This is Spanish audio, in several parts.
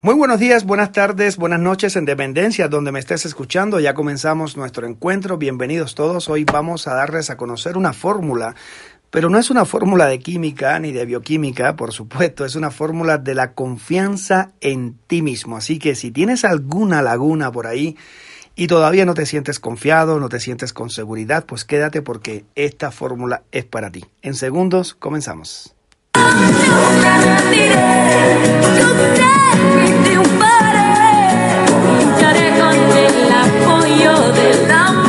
Muy buenos días, buenas tardes, buenas noches en Dependencia, donde me estés escuchando. Ya comenzamos nuestro encuentro. Bienvenidos todos. Hoy vamos a darles a conocer una fórmula pero no es una fórmula de química ni de bioquímica, por supuesto, es una fórmula de la confianza en ti mismo. Así que si tienes alguna laguna por ahí y todavía no te sientes confiado, no te sientes con seguridad, pues quédate porque esta fórmula es para ti. En segundos, comenzamos nunca me tiré, tú que triunfaré, yo haré con el apoyo del amor.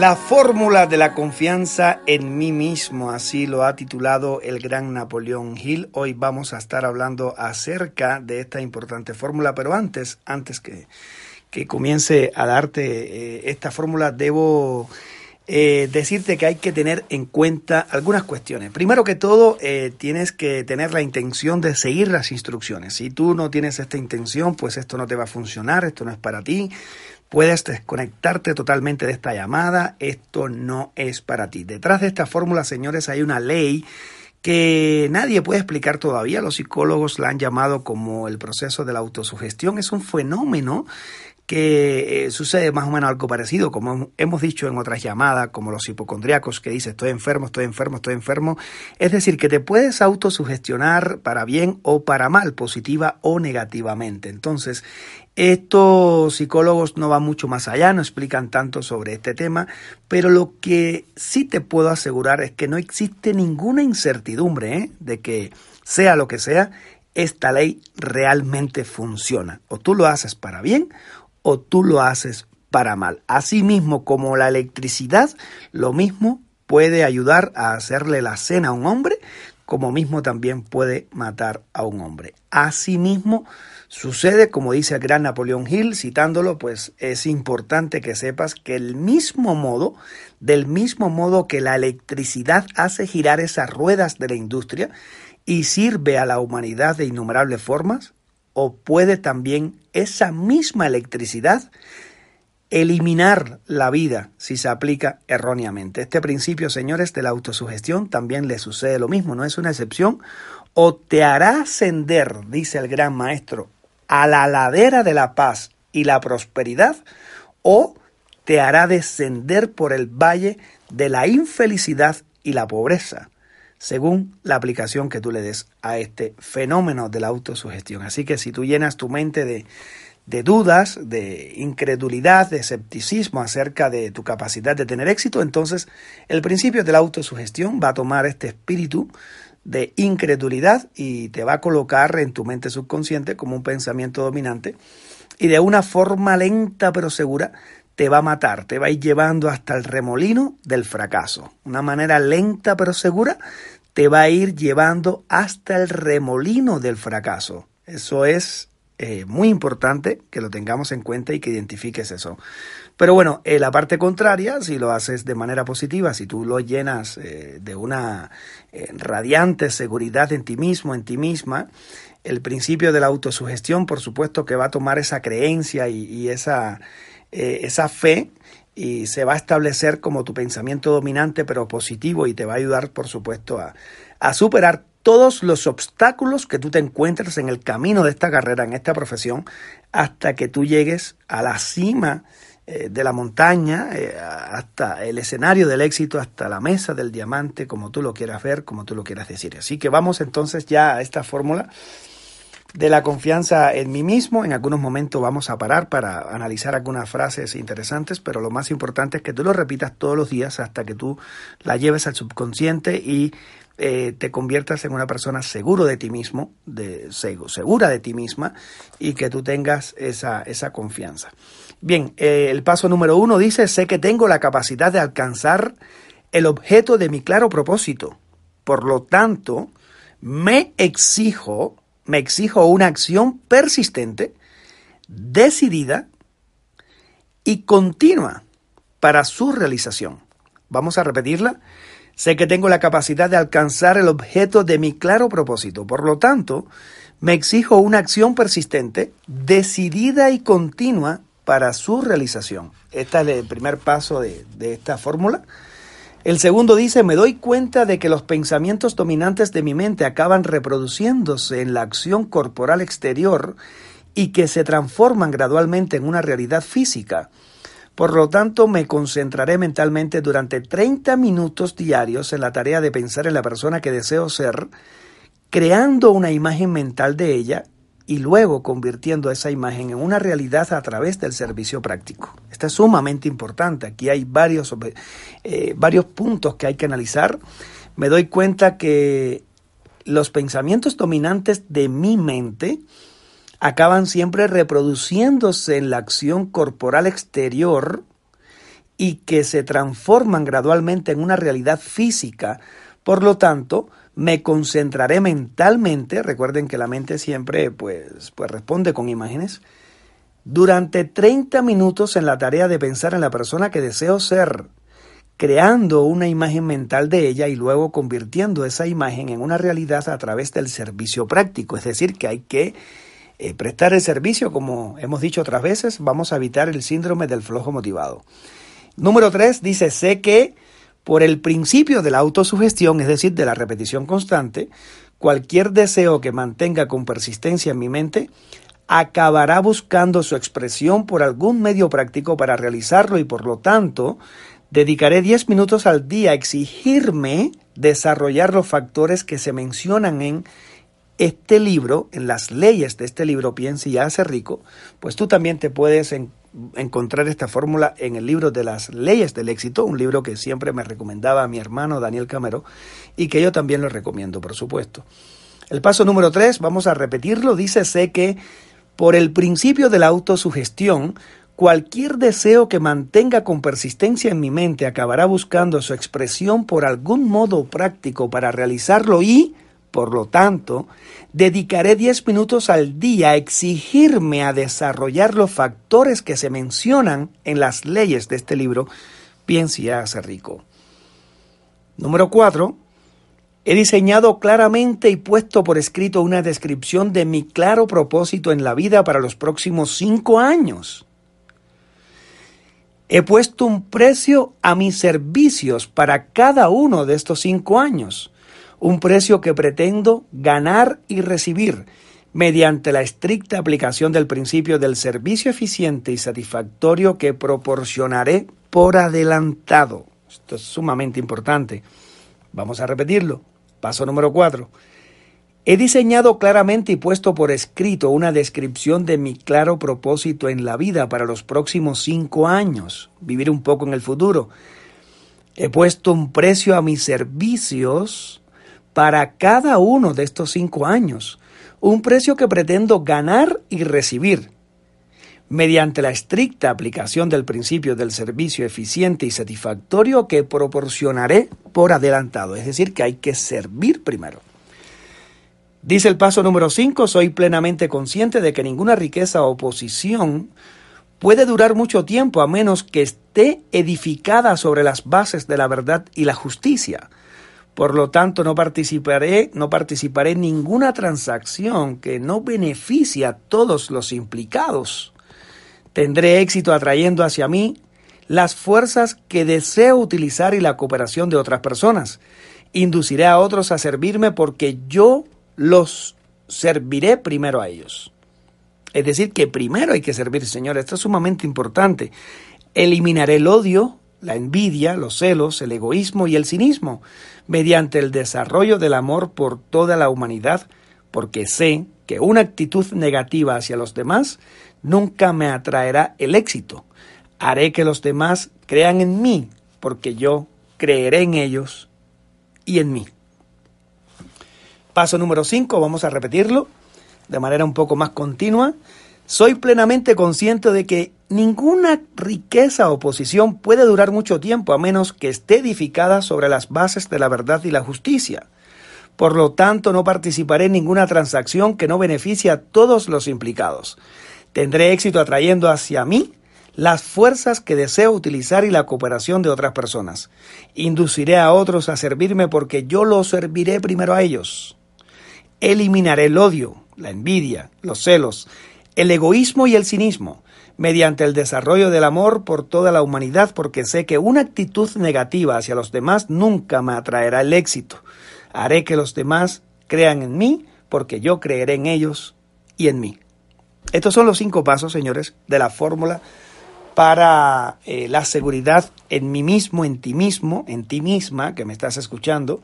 La fórmula de la confianza en mí mismo, así lo ha titulado el gran Napoleón Hill. Hoy vamos a estar hablando acerca de esta importante fórmula, pero antes, antes que, comience a darte eh, esta fórmula, debo eh, decirte que hay que tener en cuenta algunas cuestiones. Primero que todo, eh, tienes que tener la intención de seguir las instrucciones. Si tú no tienes esta intención, pues esto no te va a funcionar, esto no es para ti. Puedes desconectarte totalmente de esta llamada, esto no es para ti. Detrás de esta fórmula, señores, hay una ley que nadie puede explicar todavía. Los psicólogos la han llamado como el proceso de la autosugestión. Es un fenómeno que eh, sucede más o menos algo parecido, como hemos dicho en otras llamadas, como los hipocondriacos que dicen estoy enfermo, estoy enfermo, estoy enfermo. Es decir, que te puedes autosugestionar para bien o para mal, positiva o negativamente. Entonces, estos psicólogos no van mucho más allá, no explican tanto sobre este tema, pero lo que sí te puedo asegurar es que no existe ninguna incertidumbre ¿eh? de que sea lo que sea, esta ley realmente funciona. O tú lo haces para bien o tú lo haces para mal. Asimismo, como la electricidad, lo mismo puede ayudar a hacerle la cena a un hombre, como mismo también puede matar a un hombre. Asimismo, sucede, como dice el gran Napoleón Hill, citándolo, pues es importante que sepas que el mismo modo, del mismo modo que la electricidad hace girar esas ruedas de la industria y sirve a la humanidad de innumerables formas, o puede también esa misma electricidad eliminar la vida si se aplica erróneamente. Este principio, señores, de la autosugestión también le sucede lo mismo, no es una excepción. O te hará ascender, dice el gran maestro, a la ladera de la paz y la prosperidad, o te hará descender por el valle de la infelicidad y la pobreza según la aplicación que tú le des a este fenómeno de la autosugestión. Así que si tú llenas tu mente de, de dudas, de incredulidad, de escepticismo acerca de tu capacidad de tener éxito, entonces el principio de la autosugestión va a tomar este espíritu de incredulidad y te va a colocar en tu mente subconsciente como un pensamiento dominante y de una forma lenta pero segura te va a matar, te va a ir llevando hasta el remolino del fracaso. Una manera lenta pero segura te va a ir llevando hasta el remolino del fracaso. Eso es eh, muy importante que lo tengamos en cuenta y que identifiques eso. Pero bueno, eh, la parte contraria, si lo haces de manera positiva, si tú lo llenas eh, de una radiante seguridad en ti mismo, en ti misma, el principio de la autosugestión, por supuesto, que va a tomar esa creencia y esa eh, esa fe y se va a establecer como tu pensamiento dominante, pero positivo, y te va a ayudar, por supuesto, a, a superar todos los obstáculos que tú te encuentres en el camino de esta carrera, en esta profesión, hasta que tú llegues a la cima eh, de la montaña eh, hasta el escenario del éxito, hasta la mesa del diamante, como tú lo quieras ver, como tú lo quieras decir. Así que vamos entonces ya a esta fórmula de la confianza en mí mismo. En algunos momentos vamos a parar para analizar algunas frases interesantes, pero lo más importante es que tú lo repitas todos los días hasta que tú la lleves al subconsciente y eh, te conviertas en una persona seguro de ti mismo, de, segura de ti misma y que tú tengas esa, esa confianza. Bien, eh, el paso número uno dice, sé que tengo la capacidad de alcanzar el objeto de mi claro propósito. Por lo tanto, me exijo me exijo una acción persistente, decidida y continua para su realización. Vamos a repetirla. Sé que tengo la capacidad de alcanzar el objeto de mi claro propósito. Por lo tanto, me exijo una acción persistente, decidida y continua para su realización. Este es el primer paso de, de esta fórmula. El segundo dice, me doy cuenta de que los pensamientos dominantes de mi mente acaban reproduciéndose en la acción corporal exterior y que se transforman gradualmente en una realidad física. Por lo tanto, me concentraré mentalmente durante 30 minutos diarios en la tarea de pensar en la persona que deseo ser, creando una imagen mental de ella y luego convirtiendo esa imagen en una realidad a través del servicio práctico. Esto es sumamente importante. Aquí hay varios, eh, varios puntos que hay que analizar. Me doy cuenta que los pensamientos dominantes de mi mente acaban siempre reproduciéndose en la acción corporal exterior y que se transforman gradualmente en una realidad física. Por lo tanto, me concentraré mentalmente, recuerden que la mente siempre pues, pues responde con imágenes, durante 30 minutos en la tarea de pensar en la persona que deseo ser, creando una imagen mental de ella y luego convirtiendo esa imagen en una realidad a través del servicio práctico, es decir, que hay que eh, prestar el servicio, como hemos dicho otras veces, vamos a evitar el síndrome del flojo motivado. Número 3 dice, sé que por el principio de la autosugestión, es decir, de la repetición constante, cualquier deseo que mantenga con persistencia en mi mente acabará buscando su expresión por algún medio práctico para realizarlo y por lo tanto dedicaré 10 minutos al día a exigirme desarrollar los factores que se mencionan en este libro, en las leyes de este libro, piensa y hace rico, pues tú también te puedes encontrar encontrar esta fórmula en el libro de las leyes del éxito, un libro que siempre me recomendaba a mi hermano Daniel Camero y que yo también lo recomiendo, por supuesto. El paso número tres, vamos a repetirlo, dice sé que por el principio de la autosugestión, cualquier deseo que mantenga con persistencia en mi mente acabará buscando su expresión por algún modo práctico para realizarlo y por lo tanto, dedicaré 10 minutos al día a exigirme a desarrollar los factores que se mencionan en las leyes de este libro, Piense y rico. Número 4. He diseñado claramente y puesto por escrito una descripción de mi claro propósito en la vida para los próximos cinco años. He puesto un precio a mis servicios para cada uno de estos cinco años un precio que pretendo ganar y recibir mediante la estricta aplicación del principio del servicio eficiente y satisfactorio que proporcionaré por adelantado. Esto es sumamente importante. Vamos a repetirlo. Paso número cuatro. He diseñado claramente y puesto por escrito una descripción de mi claro propósito en la vida para los próximos cinco años, vivir un poco en el futuro. He puesto un precio a mis servicios para cada uno de estos cinco años, un precio que pretendo ganar y recibir. Mediante la estricta aplicación del principio del servicio eficiente y satisfactorio que proporcionaré por adelantado, es decir, que hay que servir primero. Dice el paso número cinco, soy plenamente consciente de que ninguna riqueza o posición puede durar mucho tiempo a menos que esté edificada sobre las bases de la verdad y la justicia por lo tanto, no participaré, no participaré en ninguna transacción que no beneficie a todos los implicados. Tendré éxito atrayendo hacia mí las fuerzas que deseo utilizar y la cooperación de otras personas. Induciré a otros a servirme porque yo los serviré primero a ellos. Es decir, que primero hay que servir, Señor. Esto es sumamente importante. Eliminaré el odio, la envidia, los celos, el egoísmo y el cinismo, mediante el desarrollo del amor por toda la humanidad, porque sé que una actitud negativa hacia los demás nunca me atraerá el éxito. Haré que los demás crean en mí, porque yo creeré en ellos y en mí. Paso número 5, vamos a repetirlo de manera un poco más continua. Soy plenamente consciente de que ninguna riqueza o posición puede durar mucho tiempo a menos que esté edificada sobre las bases de la verdad y la justicia. Por lo tanto, no participaré en ninguna transacción que no beneficie a todos los implicados. Tendré éxito atrayendo hacia mí las fuerzas que deseo utilizar y la cooperación de otras personas. Induciré a otros a servirme porque yo los serviré primero a ellos. Eliminaré el odio, la envidia, los celos, el egoísmo y el cinismo, mediante el desarrollo del amor por toda la humanidad, porque sé que una actitud negativa hacia los demás nunca me atraerá el éxito. Haré que los demás crean en mí, porque yo creeré en ellos y en mí. Estos son los cinco pasos, señores, de la fórmula para eh, la seguridad en mí mismo, en ti mismo, en ti misma que me estás escuchando.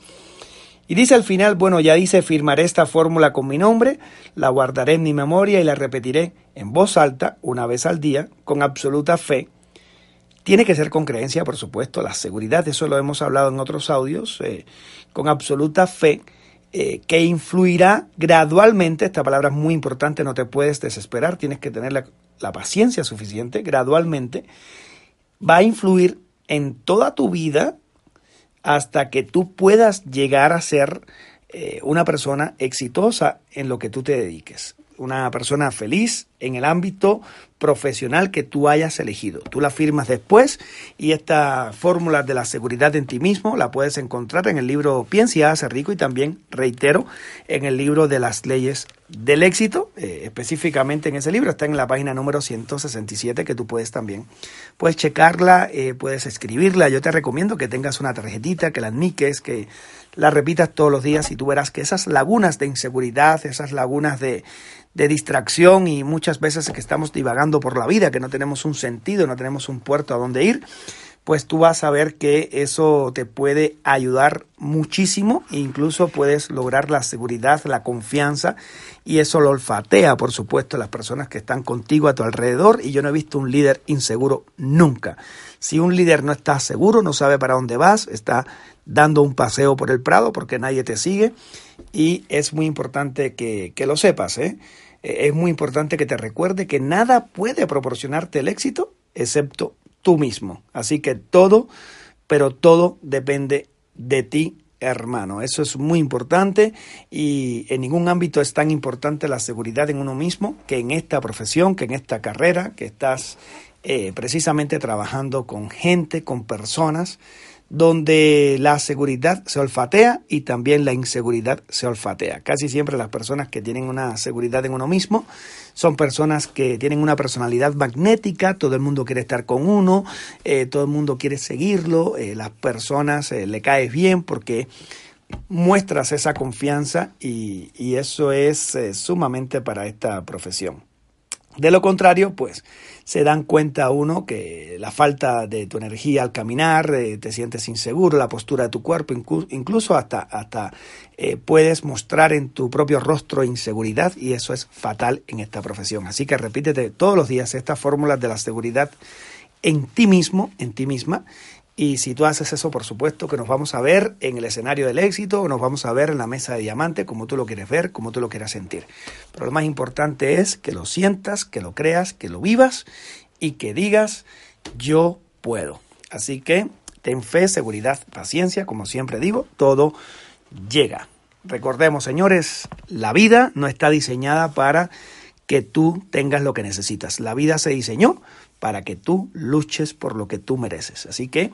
Y dice al final, bueno, ya dice, firmaré esta fórmula con mi nombre, la guardaré en mi memoria y la repetiré en voz alta una vez al día, con absoluta fe. Tiene que ser con creencia, por supuesto, la seguridad, de eso lo hemos hablado en otros audios, eh, con absoluta fe, eh, que influirá gradualmente, esta palabra es muy importante, no te puedes desesperar, tienes que tener la paciencia suficiente, gradualmente, va a influir en toda tu vida hasta que tú puedas llegar a ser eh, una persona exitosa en lo que tú te dediques una persona feliz en el ámbito profesional que tú hayas elegido. Tú la firmas después y esta fórmula de la seguridad en ti mismo la puedes encontrar en el libro Piensa y Hace rico y también, reitero, en el libro de las leyes del éxito, eh, específicamente en ese libro, está en la página número 167 que tú puedes también, puedes checarla, eh, puedes escribirla, yo te recomiendo que tengas una tarjetita, que la admiques, que la repitas todos los días y tú verás que esas lagunas de inseguridad, esas lagunas de, de distracción y muchas veces que estamos divagando por la vida, que no tenemos un sentido, no tenemos un puerto a donde ir, pues tú vas a ver que eso te puede ayudar muchísimo, incluso puedes lograr la seguridad, la confianza, y eso lo olfatea, por supuesto, las personas que están contigo a tu alrededor, y yo no he visto un líder inseguro nunca. Si un líder no está seguro, no sabe para dónde vas, está dando un paseo por el prado porque nadie te sigue, y es muy importante que, lo sepas, ¿eh? Eh, Es muy importante que te recuerde que nada puede proporcionarte el éxito excepto tú mismo. Así que todo, pero todo depende de ti, hermano. Eso es muy importante y en ningún ámbito es tan importante la seguridad en uno mismo que en esta profesión, que en esta carrera, que estás eh, precisamente trabajando con gente, con personas donde la seguridad se olfatea y también la inseguridad se olfatea. Casi siempre las personas que tienen una seguridad en uno mismo son personas que tienen una personalidad magnética, todo el mundo quiere estar con uno, eh, todo el mundo quiere seguirlo, eh, las personas eh, le caes bien porque muestras esa confianza y eso es sumamente para esta profesión. De lo contrario, pues se dan cuenta uno que la falta de tu energía al caminar, eh, te sientes inseguro, la postura de tu cuerpo, incluso hasta, hasta eh, puedes mostrar en tu propio rostro inseguridad y eso es fatal en esta profesión. Así que repítete todos los días estas fórmulas de la seguridad en ti mismo, en ti misma, y si tú haces eso, por supuesto que nos vamos a ver en el escenario del éxito nos vamos a ver en la mesa de diamante, como tú lo quieres ver, como tú lo quieras sentir. Pero lo más importante es que lo sientas, que lo creas, que lo vivas y que digas, yo puedo. Así que ten fe, seguridad, paciencia, como siempre digo, todo llega. Recordemos, señores, la vida no está diseñada para que tú tengas lo que necesitas. La vida se diseñó para que tú luches por lo que tú mereces. Así que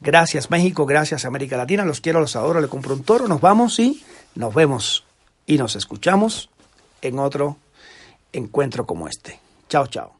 gracias México, gracias América Latina, los quiero, los adoro, le compro un toro, nos vamos y nos vemos y nos escuchamos en otro encuentro como este. Chao, chao.